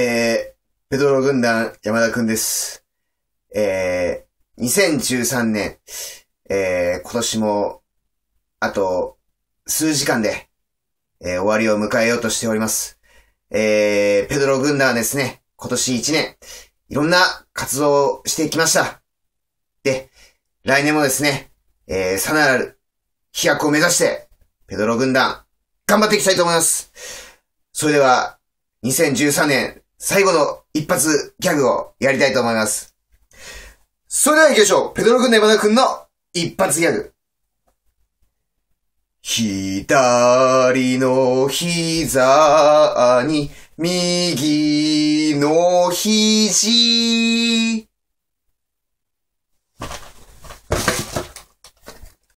えー、ペドロ軍団山田くんです。えー、2013年、えー、今年も、あと、数時間で、えー、終わりを迎えようとしております。えー、ペドロ軍団はですね、今年1年、いろんな活動をしてきました。で、来年もですね、えー、さらなる飛躍を目指して、ペドロ軍団、頑張っていきたいと思います。それでは、2013年、最後の一発ギャグをやりたいと思います。それでは行きましょう。ペドロ君と山田君の一発ギャグ。左の膝に右の肘